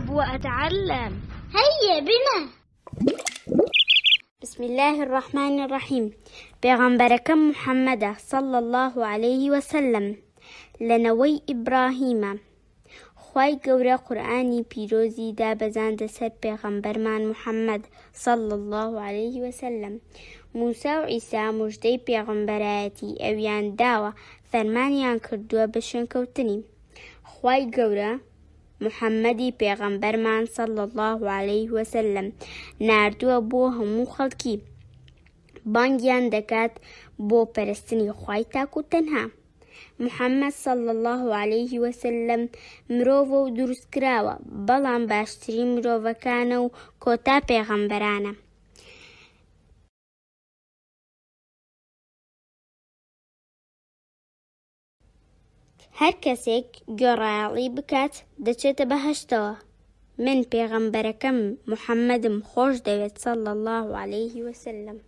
ألعب وأتعلم هيا بنا بسم الله الرحمن الرحيم بيغمبركم محمد صلى الله عليه وسلم لنوي إبراهيم خی قورا قراني بيروزي دا بەزاندە سەر پێغەمبەرمان محمد صلى الله عليه وسلم موسا و ئیسا مژدەی پێغمبەرایەتی ئەویان داوە فەرمانیان کردووە بە شوێنکەوتنی خی گەورە محەممەدی پێغەمبەرمان سەڵ الله عليه وسلم نردووە بۆ هەموو خەڵکی بانگیان دەکات بۆ پەرستنی خی تاک و تەنها محەممەد سەڵ الله عليه وسلم مرۆڤ و دروست کراوە بەڵام باشترین مرۆڤەکانە و کۆتا پێغەمبەرانە هەر کەسێک گۆڕایڵی بکات دەچێتە بەهشتەوە من پێغەمبەرەکەم محەممەدم خۆش دەوێت سەڵ الله عليه وسلم